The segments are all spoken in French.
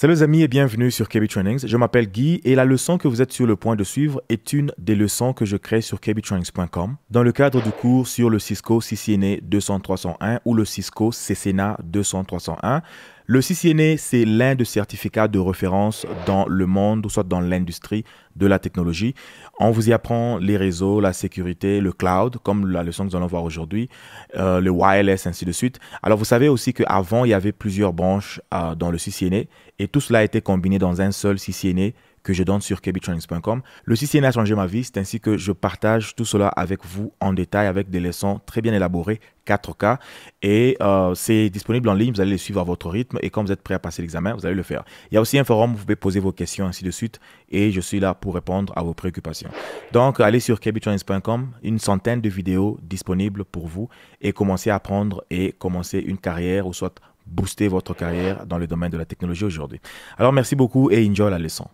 Salut les amis et bienvenue sur KB Trainings. Je m'appelle Guy et la leçon que vous êtes sur le point de suivre est une des leçons que je crée sur kbtrainings.com dans le cadre du cours sur le Cisco CCNA 200-301 e ou le Cisco CCNA 200-301. Le CCNA, c'est l'un des certificats de référence dans le monde, ou soit dans l'industrie de la technologie. On vous y apprend les réseaux, la sécurité, le cloud, comme la leçon que nous allons voir aujourd'hui, euh, le wireless, ainsi de suite. Alors, vous savez aussi qu'avant, il y avait plusieurs branches euh, dans le CCNA et tout cela a été combiné dans un seul CCNA que je donne sur kbtronics.com. Le CCN a changé ma vie, c'est ainsi que je partage tout cela avec vous en détail avec des leçons très bien élaborées 4K. Et euh, c'est disponible en ligne, vous allez le suivre à votre rythme. Et quand vous êtes prêt à passer l'examen, vous allez le faire. Il y a aussi un forum où vous pouvez poser vos questions, ainsi de suite. Et je suis là pour répondre à vos préoccupations. Donc, allez sur kbtronics.com, une centaine de vidéos disponibles pour vous. Et commencez à apprendre et commencer une carrière, ou soit booster votre carrière dans le domaine de la technologie aujourd'hui. Alors, merci beaucoup et enjoy la leçon.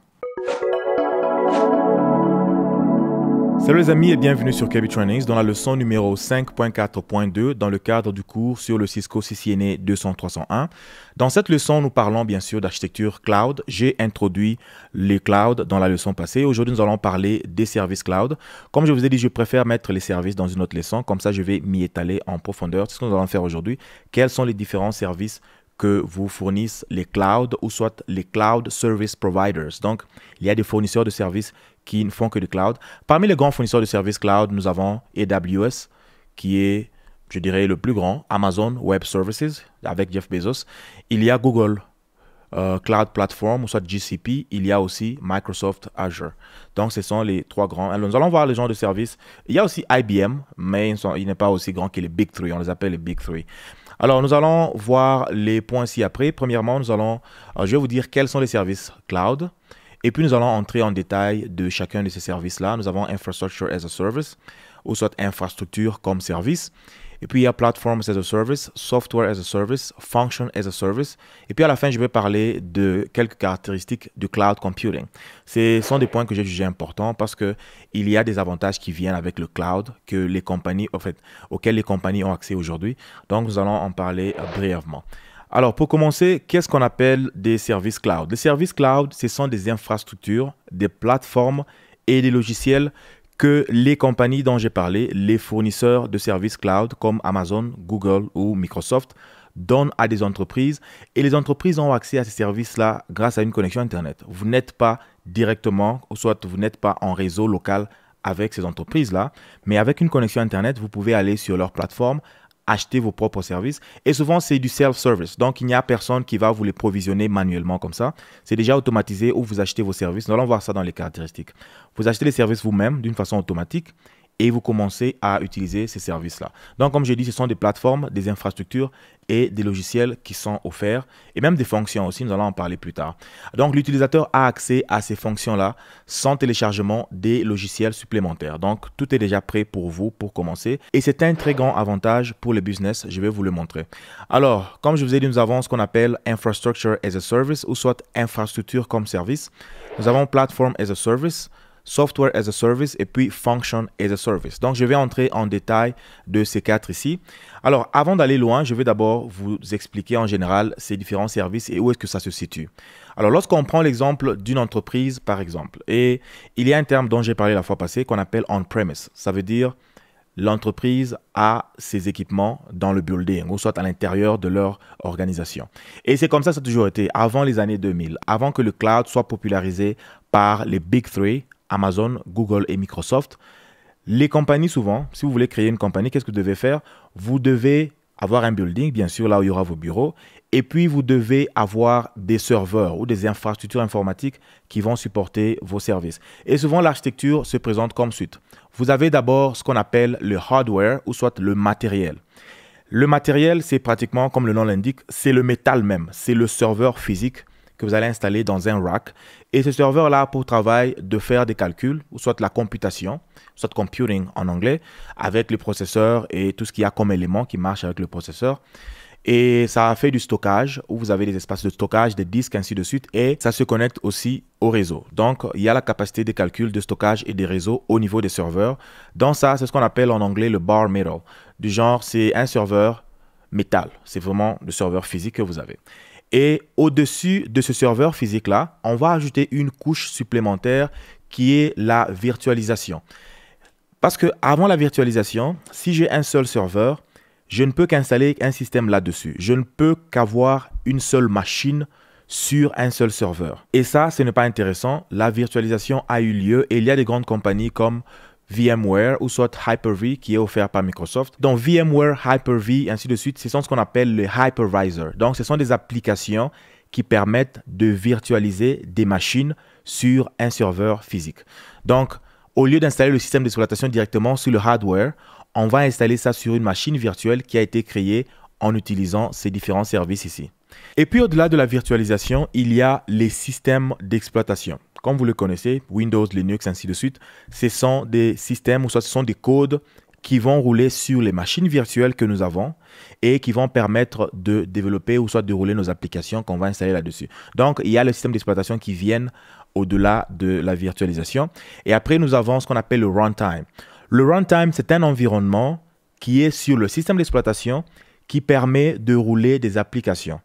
Salut les amis et bienvenue sur KB Trainings dans la leçon numéro 5.4.2 dans le cadre du cours sur le Cisco CCNA 200-301. E dans cette leçon, nous parlons bien sûr d'architecture cloud. J'ai introduit les clouds dans la leçon passée. Aujourd'hui, nous allons parler des services cloud. Comme je vous ai dit, je préfère mettre les services dans une autre leçon. Comme ça, je vais m'y étaler en profondeur. C'est ce que nous allons faire aujourd'hui. Quels sont les différents services que vous fournissent les clouds ou soit les cloud service providers. Donc, il y a des fournisseurs de services qui ne font que du cloud. Parmi les grands fournisseurs de services cloud, nous avons AWS, qui est, je dirais, le plus grand, Amazon Web Services, avec Jeff Bezos. Il y a Google euh, Cloud Platform, ou soit GCP. Il y a aussi Microsoft Azure. Donc, ce sont les trois grands. nous allons voir les gens de services. Il y a aussi IBM, mais il n'est pas aussi grand que les Big Three. On les appelle les Big Three. Alors, nous allons voir les points ci après. Premièrement, nous allons, euh, je vais vous dire quels sont les services cloud. Et puis, nous allons entrer en détail de chacun de ces services-là. Nous avons Infrastructure as a Service, ou soit infrastructure comme service. Et puis il y a Platforms as a Service, Software as a Service, Function as a Service. Et puis à la fin, je vais parler de quelques caractéristiques du cloud computing. Ce sont des points que j'ai jugés importants parce qu'il y a des avantages qui viennent avec le cloud que les compagnies, en fait, auxquels les compagnies ont accès aujourd'hui. Donc nous allons en parler euh, brièvement. Alors, pour commencer, qu'est-ce qu'on appelle des services cloud Les services cloud, ce sont des infrastructures, des plateformes et des logiciels que les compagnies dont j'ai parlé, les fournisseurs de services cloud comme Amazon, Google ou Microsoft, donnent à des entreprises et les entreprises ont accès à ces services-là grâce à une connexion Internet. Vous n'êtes pas directement, soit vous n'êtes pas en réseau local avec ces entreprises-là, mais avec une connexion Internet, vous pouvez aller sur leur plateforme, acheter vos propres services. Et souvent, c'est du self-service. Donc, il n'y a personne qui va vous les provisionner manuellement comme ça. C'est déjà automatisé où vous achetez vos services. Nous allons voir ça dans les caractéristiques. Vous achetez les services vous-même d'une façon automatique et vous commencez à utiliser ces services-là. Donc, comme je dis, ce sont des plateformes, des infrastructures et des logiciels qui sont offerts et même des fonctions aussi, nous allons en parler plus tard. Donc, l'utilisateur a accès à ces fonctions-là sans téléchargement des logiciels supplémentaires. Donc, tout est déjà prêt pour vous pour commencer et c'est un très grand avantage pour les business, je vais vous le montrer. Alors, comme je vous ai dit, nous avons ce qu'on appelle Infrastructure as a Service ou soit infrastructure comme service. Nous avons Platform as a Service. Software as a Service et puis Function as a Service. Donc, je vais entrer en détail de ces quatre ici. Alors, avant d'aller loin, je vais d'abord vous expliquer en général ces différents services et où est-ce que ça se situe. Alors, lorsqu'on prend l'exemple d'une entreprise, par exemple, et il y a un terme dont j'ai parlé la fois passée qu'on appelle on-premise. Ça veut dire l'entreprise a ses équipements dans le building ou soit à l'intérieur de leur organisation. Et c'est comme ça ça a toujours été avant les années 2000, avant que le cloud soit popularisé par les Big Three, Amazon, Google et Microsoft. Les compagnies, souvent, si vous voulez créer une compagnie, qu'est-ce que vous devez faire Vous devez avoir un building, bien sûr, là où il y aura vos bureaux. Et puis, vous devez avoir des serveurs ou des infrastructures informatiques qui vont supporter vos services. Et souvent, l'architecture se présente comme suite. Vous avez d'abord ce qu'on appelle le hardware, ou soit le matériel. Le matériel, c'est pratiquement, comme le nom l'indique, c'est le métal même, c'est le serveur physique vous allez installer dans un rack. Et ce serveur-là pour travail de faire des calculs, ou soit la computation, soit computing en anglais, avec le processeur et tout ce qu'il y a comme élément qui marche avec le processeur. Et ça a fait du stockage où vous avez des espaces de stockage, des disques, ainsi de suite. Et ça se connecte aussi au réseau. Donc, il y a la capacité des calculs, de stockage et des réseaux au niveau des serveurs. Dans ça, c'est ce qu'on appelle en anglais le bar metal. Du genre, c'est un serveur métal. C'est vraiment le serveur physique que vous avez. Et au-dessus de ce serveur physique-là, on va ajouter une couche supplémentaire qui est la virtualisation. Parce que avant la virtualisation, si j'ai un seul serveur, je ne peux qu'installer un système là-dessus. Je ne peux qu'avoir une seule machine sur un seul serveur. Et ça, ce n'est pas intéressant. La virtualisation a eu lieu et il y a des grandes compagnies comme VMware ou soit Hyper-V qui est offert par Microsoft. Donc VMware, Hyper-V, ainsi de suite, ce sont ce qu'on appelle les hypervisors. Donc ce sont des applications qui permettent de virtualiser des machines sur un serveur physique. Donc au lieu d'installer le système d'exploitation directement sur le hardware, on va installer ça sur une machine virtuelle qui a été créée en utilisant ces différents services ici. Et puis au-delà de la virtualisation, il y a les systèmes d'exploitation. Comme vous le connaissez, Windows, Linux, ainsi de suite, ce sont des systèmes ou soit ce sont des codes qui vont rouler sur les machines virtuelles que nous avons et qui vont permettre de développer ou soit de rouler nos applications qu'on va installer là-dessus. Donc, il y a le système d'exploitation qui vient au-delà de la virtualisation. Et après, nous avons ce qu'on appelle le runtime. Le runtime, c'est un environnement qui est sur le système d'exploitation qui permet de rouler des applications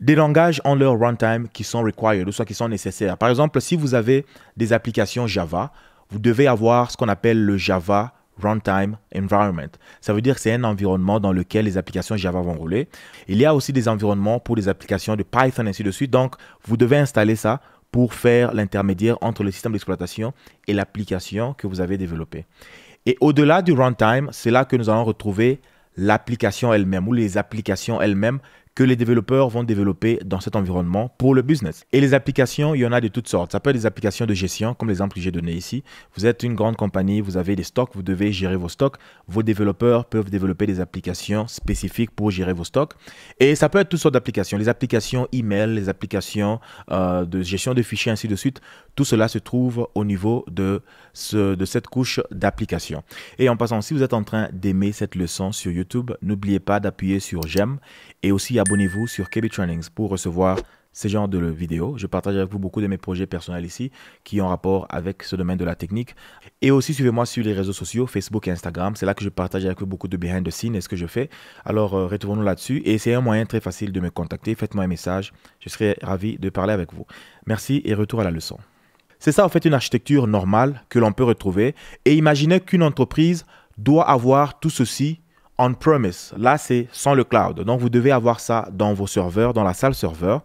des langages ont leur runtime qui sont required, ou soit qui sont nécessaires. Par exemple, si vous avez des applications Java, vous devez avoir ce qu'on appelle le Java Runtime Environment. Ça veut dire que c'est un environnement dans lequel les applications Java vont rouler. Il y a aussi des environnements pour des applications de Python, ainsi de suite. Donc, vous devez installer ça pour faire l'intermédiaire entre le système d'exploitation et l'application que vous avez développée. Et au-delà du runtime, c'est là que nous allons retrouver l'application elle-même ou les applications elles-mêmes que les développeurs vont développer dans cet environnement pour le business. Et les applications, il y en a de toutes sortes. Ça peut être des applications de gestion, comme l'exemple que j'ai donné ici. Vous êtes une grande compagnie, vous avez des stocks, vous devez gérer vos stocks. Vos développeurs peuvent développer des applications spécifiques pour gérer vos stocks. Et ça peut être toutes sortes d'applications, les applications email, les applications euh, de gestion de fichiers, ainsi de suite. Tout cela se trouve au niveau de, de cette couche d'applications. Et en passant, si vous êtes en train d'aimer cette leçon sur YouTube, n'oubliez pas d'appuyer sur j'aime et aussi abonnez-vous sur KB Trainings pour recevoir ce genre de vidéos. Je partage avec vous beaucoup de mes projets personnels ici qui ont rapport avec ce domaine de la technique. Et aussi, suivez-moi sur les réseaux sociaux, Facebook et Instagram. C'est là que je partage avec vous beaucoup de behind the scenes et ce que je fais. Alors, euh, retournons retrouvons-nous là-dessus. Et c'est un moyen très facile de me contacter. Faites-moi un message. Je serai ravi de parler avec vous. Merci et retour à la leçon. C'est ça, en fait, une architecture normale que l'on peut retrouver. Et imaginez qu'une entreprise doit avoir tout ceci on-premise. Là, c'est sans le cloud. Donc, vous devez avoir ça dans vos serveurs, dans la salle serveur.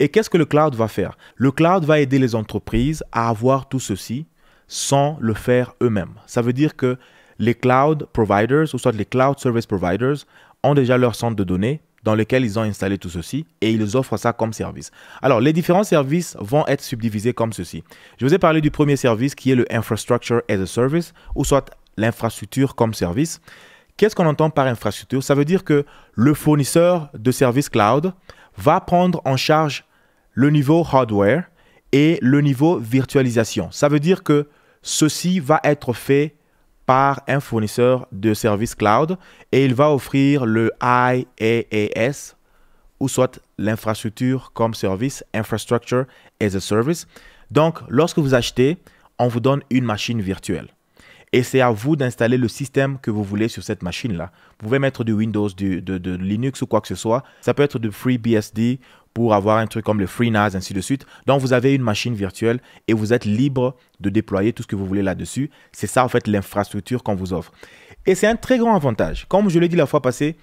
Et qu'est-ce que le cloud va faire Le cloud va aider les entreprises à avoir tout ceci sans le faire eux-mêmes. Ça veut dire que les cloud providers, ou soit les cloud service providers, ont déjà leur centre de données dans lequel ils ont installé tout ceci et ils offrent ça comme service. Alors, les différents services vont être subdivisés comme ceci. Je vous ai parlé du premier service qui est le Infrastructure as a Service, ou soit l'infrastructure comme service. Qu'est-ce qu'on entend par infrastructure Ça veut dire que le fournisseur de services cloud va prendre en charge le niveau hardware et le niveau virtualisation. Ça veut dire que ceci va être fait par un fournisseur de services cloud et il va offrir le IaaS ou soit l'infrastructure comme service, Infrastructure as a Service. Donc, lorsque vous achetez, on vous donne une machine virtuelle. Et c'est à vous d'installer le système que vous voulez sur cette machine-là. Vous pouvez mettre du Windows, du, de, Linux ou quoi que ce soit. Ça peut être du FreeBSD pour avoir un truc comme le FreeNAS, ainsi de suite. Donc, vous avez une machine virtuelle et vous êtes libre de déployer tout ce que vous voulez là-dessus. C'est ça, en fait, l'infrastructure qu'on vous offre. Et c'est un très grand avantage. Comme je l'ai dit la fois passée,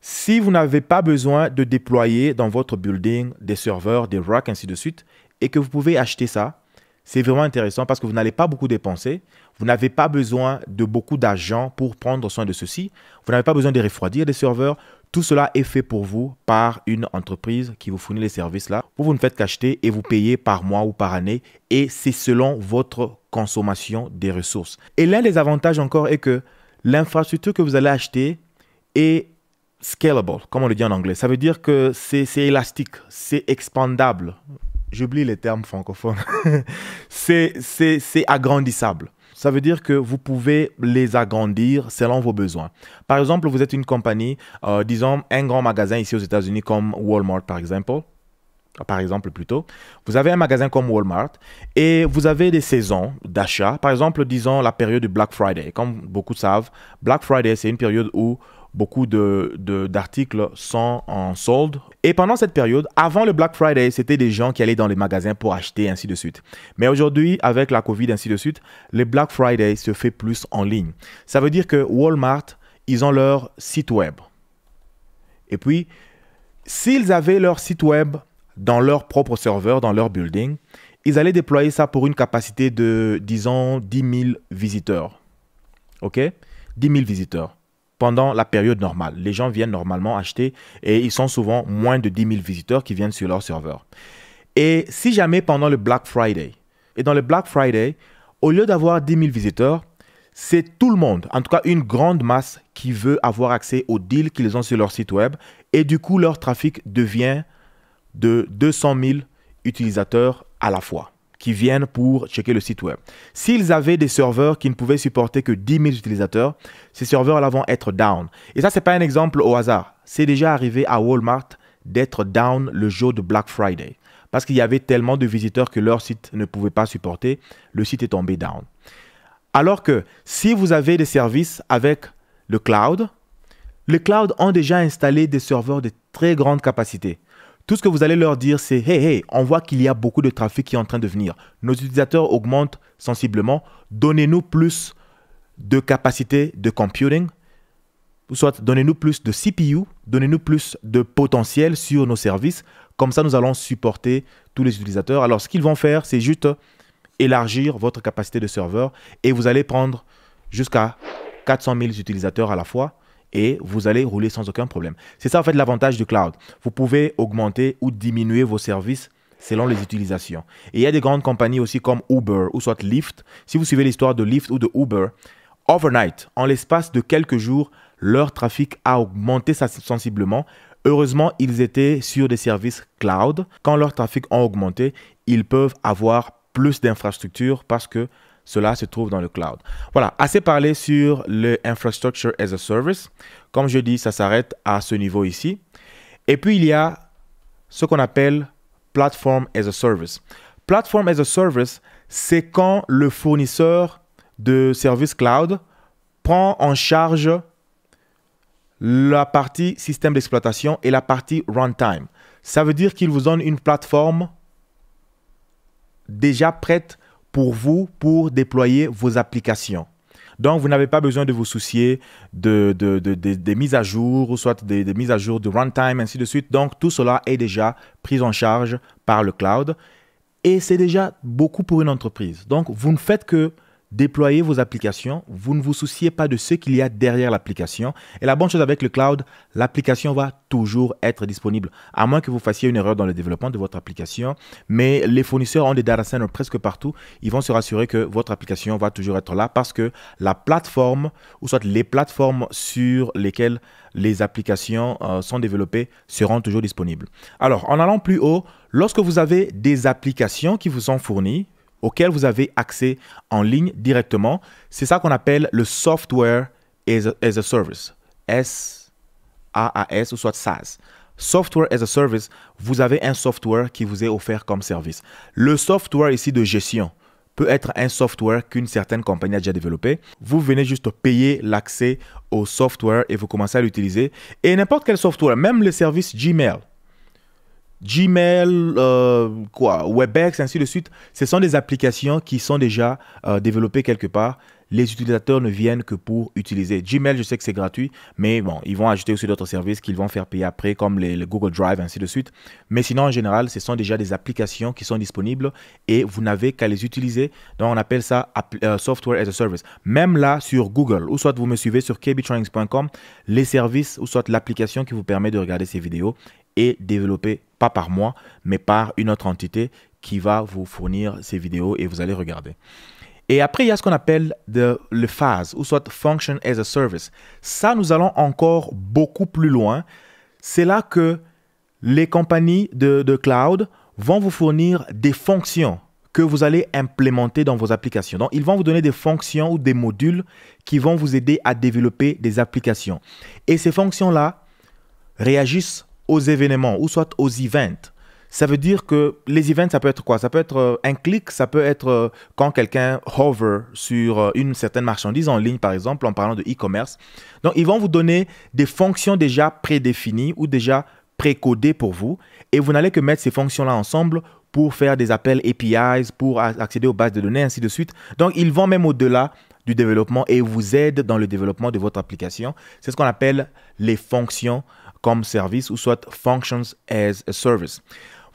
si vous n'avez pas besoin de déployer dans votre building des serveurs, des racks, ainsi de suite, et que vous pouvez acheter ça c'est vraiment intéressant parce que vous n'allez pas beaucoup dépenser. Vous n'avez pas besoin de beaucoup d'argent pour prendre soin de ceci. Vous n'avez pas besoin de refroidir des serveurs. Tout cela est fait pour vous par une entreprise qui vous fournit les services là. Vous, vous ne faites qu'acheter et vous payez par mois ou par année et c'est selon votre consommation des ressources. Et l'un des avantages encore est que l'infrastructure que vous allez acheter est scalable, comme on le dit en anglais. Ça veut dire que c'est élastique, c'est expandable j'oublie les termes francophones, c'est agrandissable. Ça veut dire que vous pouvez les agrandir selon vos besoins. Par exemple, vous êtes une compagnie, euh, disons un grand magasin ici aux États-Unis comme Walmart par exemple. Par exemple, plutôt, vous avez un magasin comme Walmart et vous avez des saisons d'achat. Par exemple, disons la période du Black Friday. Comme beaucoup savent, Black Friday, c'est une période où beaucoup d'articles de, sont en solde. Et pendant cette période, avant le Black Friday, c'était des gens qui allaient dans les magasins pour acheter, ainsi de suite. Mais aujourd'hui, avec la Covid, ainsi de suite, le Black Friday se fait plus en ligne. Ça veut dire que Walmart, ils ont leur site web. Et puis, s'ils avaient leur site web dans leur propre serveur, dans leur building, ils allaient déployer ça pour une capacité de, disons, 10 000 visiteurs. OK 10 000 visiteurs pendant la période normale. Les gens viennent normalement acheter et ils sont souvent moins de 10 000 visiteurs qui viennent sur leur serveur. Et si jamais pendant le Black Friday, et dans le Black Friday, au lieu d'avoir 10 000 visiteurs, c'est tout le monde, en tout cas une grande masse qui veut avoir accès aux deals qu'ils ont sur leur site web et du coup leur trafic devient de 200 000 utilisateurs à la fois qui viennent pour checker le site web. S'ils avaient des serveurs qui ne pouvaient supporter que 10 000 utilisateurs, ces serveurs-là vont être down. Et ça, c'est pas un exemple au hasard. C'est déjà arrivé à Walmart d'être down le jour de Black Friday. Parce qu'il y avait tellement de visiteurs que leur site ne pouvait pas supporter, le site est tombé down. Alors que si vous avez des services avec le cloud, le cloud ont déjà installé des serveurs de très grande capacité. Tout ce que vous allez leur dire, c'est Hey, hey, on voit qu'il y a beaucoup de trafic qui est en train de venir. Nos utilisateurs augmentent sensiblement. Donnez-nous plus de capacité de computing, soit donnez-nous plus de CPU, donnez-nous plus de potentiel sur nos services. Comme ça, nous allons supporter tous les utilisateurs. Alors, ce qu'ils vont faire, c'est juste élargir votre capacité de serveur et vous allez prendre jusqu'à 400 000 utilisateurs à la fois et vous allez rouler sans aucun problème. C'est ça en fait l'avantage du cloud. Vous pouvez augmenter ou diminuer vos services selon les utilisations. Et il y a des grandes compagnies aussi comme Uber ou soit Lyft. Si vous suivez l'histoire de Lyft ou de Uber, overnight, en l'espace de quelques jours, leur trafic a augmenté sensiblement. Heureusement, ils étaient sur des services cloud. Quand leur trafic a augmenté, ils peuvent avoir plus d'infrastructures parce que cela se trouve dans le cloud. Voilà, assez parlé sur le Infrastructure as a Service. Comme je dis, ça s'arrête à ce niveau ici. Et puis, il y a ce qu'on appelle Platform as a Service. Platform as a Service, c'est quand le fournisseur de service cloud prend en charge la partie système d'exploitation et la partie runtime. Ça veut dire qu'il vous donne une plateforme déjà prête pour vous pour déployer vos applications. Donc, vous n'avez pas besoin de vous soucier de, des mises à jour, ou soit des, des, mises à jour de runtime, ainsi de suite. Donc, tout cela est déjà pris en charge par le cloud et c'est déjà beaucoup pour une entreprise. Donc, vous ne faites que déployez vos applications, vous ne vous souciez pas de ce qu'il y a derrière l'application. Et la bonne chose avec le cloud, l'application va toujours être disponible, à moins que vous fassiez une erreur dans le développement de votre application. Mais les fournisseurs ont des data centers presque partout. Ils vont se rassurer que votre application va toujours être là parce que la plateforme, ou soit les plateformes sur lesquelles les applications euh, sont développées seront toujours disponibles. Alors, en allant plus haut, lorsque vous avez des applications qui vous sont fournies, auquel vous avez accès en ligne directement. C'est ça qu'on appelle le software as a, service. S-A-A-S ou soit SaaS. Software as a service, vous avez un software qui vous est offert comme service. Le software ici de gestion peut être un software qu'une certaine compagnie a déjà développé. Vous venez juste payer l'accès au software et vous commencez à l'utiliser. Et n'importe quel software, même le service Gmail, Gmail, euh, quoi, Webex, ainsi de suite. Ce sont des applications qui sont déjà euh, développées quelque part. Les utilisateurs ne viennent que pour utiliser. Gmail, je sais que c'est gratuit, mais bon, ils vont ajouter aussi d'autres services qu'ils vont faire payer après, comme les, Google Drive, ainsi de suite. Mais sinon, en général, ce sont déjà des applications qui sont disponibles et vous n'avez qu'à les utiliser. Donc, on appelle ça euh, Software as a Service. Même là, sur Google, ou soit vous me suivez sur kbtrainings.com, les services, ou soit l'application qui vous permet de regarder ces vidéos et développer pas par moi, mais par une autre entité qui va vous fournir ces vidéos et vous allez regarder. Et après, il y a ce qu'on appelle le phase, ou soit function as a service. Ça, nous allons encore beaucoup plus loin. C'est là que les compagnies de, de cloud vont vous fournir des fonctions que vous allez implémenter dans vos applications. Donc, ils vont vous donner des fonctions ou des modules qui vont vous aider à développer des applications. Et ces fonctions-là réagissent aux événements ou soit aux events. Ça veut dire que les events, ça peut être quoi Ça peut être euh, un clic, ça peut être euh, quand quelqu'un hover sur euh, une certaine marchandise en ligne, par exemple, en parlant de e-commerce. Donc, ils vont vous donner des fonctions déjà prédéfinies ou déjà précodées pour vous. Et vous n'allez que mettre ces fonctions-là ensemble pour faire des appels APIs, pour accéder aux bases de données, ainsi de suite. Donc, ils vont même au-delà du développement et vous aident dans le développement de votre application. C'est ce qu'on appelle les fonctions comme service ou soit functions as a service.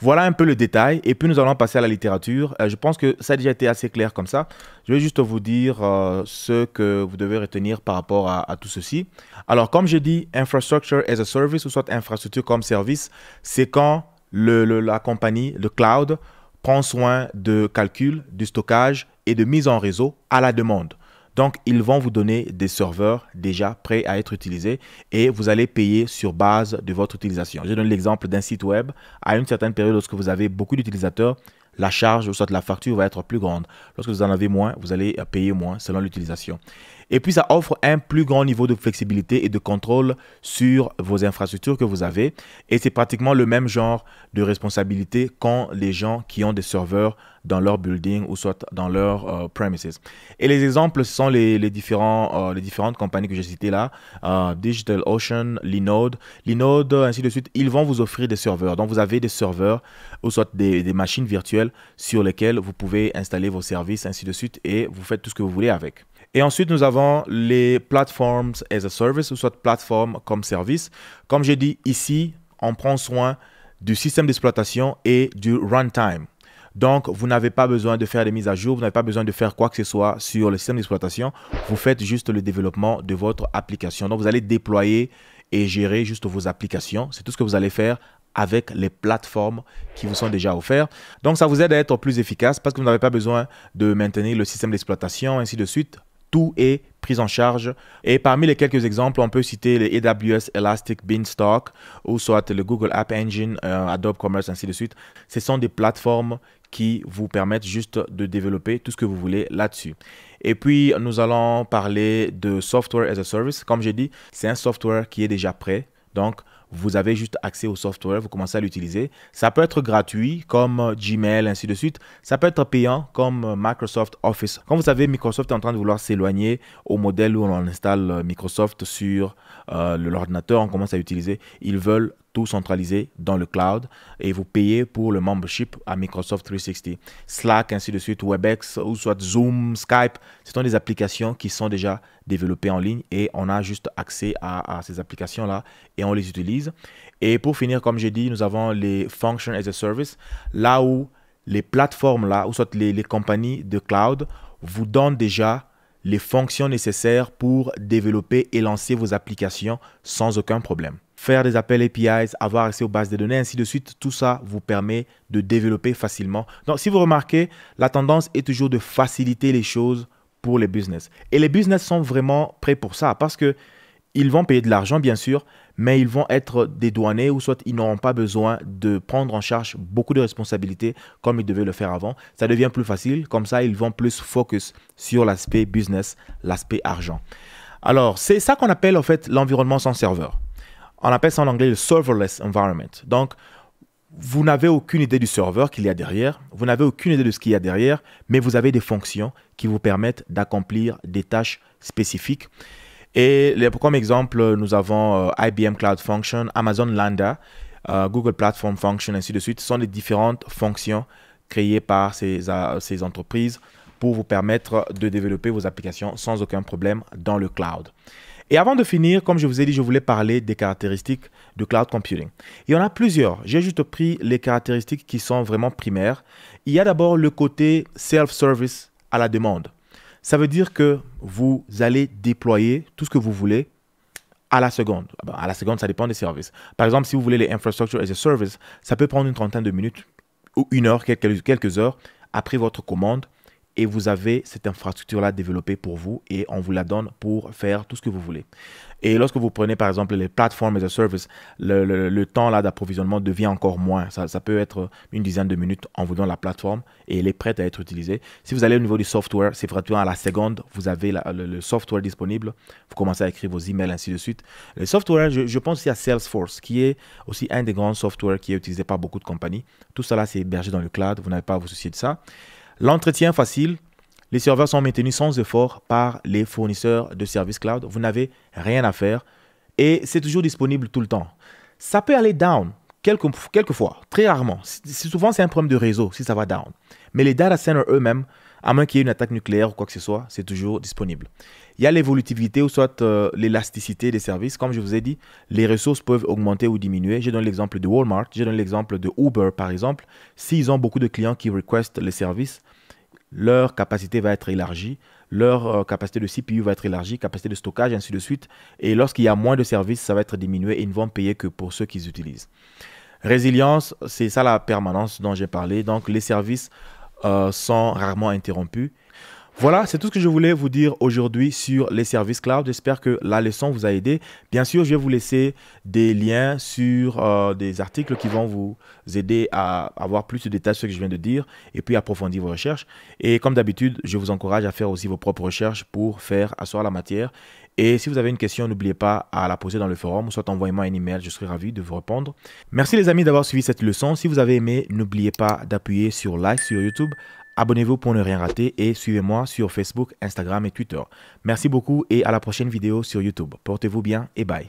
Voilà un peu le détail et puis nous allons passer à la littérature. Euh, je pense que ça a déjà été assez clair comme ça. Je vais juste vous dire euh, ce que vous devez retenir par rapport à, tout ceci. Alors comme je dis, infrastructure as a service ou soit infrastructure comme service, c'est quand le, la compagnie, le cloud, prend soin de calcul, du stockage et de mise en réseau à la demande. Donc, ils vont vous donner des serveurs déjà prêts à être utilisés et vous allez payer sur base de votre utilisation. Je donne l'exemple d'un site web. À une certaine période, lorsque vous avez beaucoup d'utilisateurs, la charge, ou soit la facture va être plus grande. Lorsque vous en avez moins, vous allez euh, payer moins selon l'utilisation. Et puis, ça offre un plus grand niveau de flexibilité et de contrôle sur vos infrastructures que vous avez. Et c'est pratiquement le même genre de responsabilité qu'ont les gens qui ont des serveurs dans leur building ou soit dans leur euh, premises. Et les exemples, ce sont les, différents, euh, les différentes compagnies que j'ai citées là, euh, DigitalOcean, Linode, Linode, ainsi de suite. Ils vont vous offrir des serveurs. Donc, vous avez des serveurs ou soit des machines virtuelles sur lesquelles vous pouvez installer vos services, ainsi de suite, et vous faites tout ce que vous voulez avec. Et ensuite, nous avons les platforms as a service, ou soit plateforme comme service. Comme j'ai dit ici, on prend soin du système d'exploitation et du runtime. Donc, vous n'avez pas besoin de faire des mises à jour, vous n'avez pas besoin de faire quoi que ce soit sur le système d'exploitation. Vous faites juste le développement de votre application. Donc, vous allez déployer et gérer juste vos applications. C'est tout ce que vous allez faire avec les plateformes qui vous sont déjà offertes. Donc, ça vous aide à être plus efficace parce que vous n'avez pas besoin de maintenir le système d'exploitation, ainsi de suite tout est pris en charge. Et parmi les quelques exemples, on peut citer les AWS Elastic Beanstalk ou soit le Google App Engine, euh, Adobe Commerce, ainsi de suite. Ce sont des plateformes qui vous permettent juste de développer tout ce que vous voulez là-dessus. Et puis, nous allons parler de Software as a Service. Comme j'ai dit, c'est un software qui est déjà prêt. Donc, vous avez juste accès au software, vous commencez à l'utiliser. Ça peut être gratuit comme euh, Gmail, ainsi de suite. Ça peut être payant comme euh, Microsoft Office. Quand vous savez, Microsoft est en train de vouloir s'éloigner au modèle où on installe euh, Microsoft sur l'ordinateur, on commence à l'utiliser. Ils veulent tout centralisé dans le cloud et vous payez pour le membership à Microsoft 360. Slack, ainsi de suite, WebEx ou soit Zoom, Skype, ce sont des applications qui sont déjà développées en ligne et on a juste accès à, ces applications-là et on les utilise. Et pour finir, comme j'ai dit, nous avons les Function as a Service, là où les plateformes-là, ou soit les, les compagnies de cloud, vous donnent déjà les fonctions nécessaires pour développer et lancer vos applications sans aucun problème faire des appels APIs, avoir accès aux bases de données, ainsi de suite. Tout ça vous permet de développer facilement. Donc, si vous remarquez, la tendance est toujours de faciliter les choses pour les business. Et les business sont vraiment prêts pour ça parce que ils vont payer de l'argent, bien sûr, mais ils vont être dédouanés ou soit ils n'auront pas besoin de prendre en charge beaucoup de responsabilités comme ils devaient le faire avant. Ça devient plus facile, comme ça ils vont plus focus sur l'aspect business, l'aspect argent. Alors, c'est ça qu'on appelle en fait l'environnement sans serveur. On appelle ça en anglais le serverless environment. Donc, vous n'avez aucune idée du serveur qu'il y a derrière, vous n'avez aucune idée de ce qu'il y a derrière, mais vous avez des fonctions qui vous permettent d'accomplir des tâches spécifiques. Et comme exemple, nous avons euh, IBM Cloud Function, Amazon Lambda, euh, Google Platform Function, ainsi de suite. Ce sont les différentes fonctions créées par ces, euh, ces entreprises pour vous permettre de développer vos applications sans aucun problème dans le cloud. Et avant de finir, comme je vous ai dit, je voulais parler des caractéristiques de cloud computing. Il y en a plusieurs. J'ai juste pris les caractéristiques qui sont vraiment primaires. Il y a d'abord le côté self-service à la demande. Ça veut dire que vous allez déployer tout ce que vous voulez à la seconde. Ah ben, à la seconde, ça dépend des services. Par exemple, si vous voulez les infrastructure as a service, ça peut prendre une trentaine de minutes ou une heure, quelques heures après votre commande et vous avez cette infrastructure-là développée pour vous et on vous la donne pour faire tout ce que vous voulez. Et lorsque vous prenez par exemple les plateformes as a service, le, temps là d'approvisionnement devient encore moins. Ça, peut être une dizaine de minutes en vous donnant la plateforme et elle est prête à être utilisée. Si vous allez au niveau du software, c'est gratuitement à la seconde, vous avez le, software disponible. Vous commencez à écrire vos emails, ainsi de suite. Le software, je, je pense aussi à Salesforce, qui est aussi un des grands softwares qui est utilisé par beaucoup de compagnies. Tout cela, c'est hébergé dans le cloud. Vous n'avez pas à vous soucier de ça. L'entretien facile, les serveurs sont maintenus sans effort par les fournisseurs de services cloud. Vous n'avez rien à faire et c'est toujours disponible tout le temps. Ça peut aller down quelques, quelquefois, très rarement. Souvent, c'est un problème de réseau si ça va down. Mais les data centers eux-mêmes à moins qu'il y ait une attaque nucléaire ou quoi que ce soit, c'est toujours disponible. Il y a l'évolutivité ou soit euh, l'élasticité des services. Comme je vous ai dit, les ressources peuvent augmenter ou diminuer. J'ai donné l'exemple de Walmart, j'ai donné l'exemple de Uber par exemple. S'ils ont beaucoup de clients qui requestent les services, leur capacité va être élargie, leur euh, capacité de CPU va être élargie, capacité de stockage, ainsi de suite. Et lorsqu'il y a moins de services, ça va être diminué et ils ne vont payer que pour ceux qu'ils utilisent. Résilience, c'est ça la permanence dont j'ai parlé. Donc les services euh, sont rarement interrompus. Voilà, c'est tout ce que je voulais vous dire aujourd'hui sur les services cloud. J'espère que la leçon vous a aidé. Bien sûr, je vais vous laisser des liens sur euh, des articles qui vont vous aider à avoir plus de détails sur ce que je viens de dire et puis approfondir vos recherches. Et comme d'habitude, je vous encourage à faire aussi vos propres recherches pour faire asseoir la matière et si vous avez une question, n'oubliez pas à la poser dans le forum, soit envoyez-moi un email, je serai ravi de vous répondre. Merci les amis d'avoir suivi cette leçon. Si vous avez aimé, n'oubliez pas d'appuyer sur like sur YouTube, abonnez-vous pour ne rien rater et suivez-moi sur Facebook, Instagram et Twitter. Merci beaucoup et à la prochaine vidéo sur YouTube. Portez-vous bien et bye.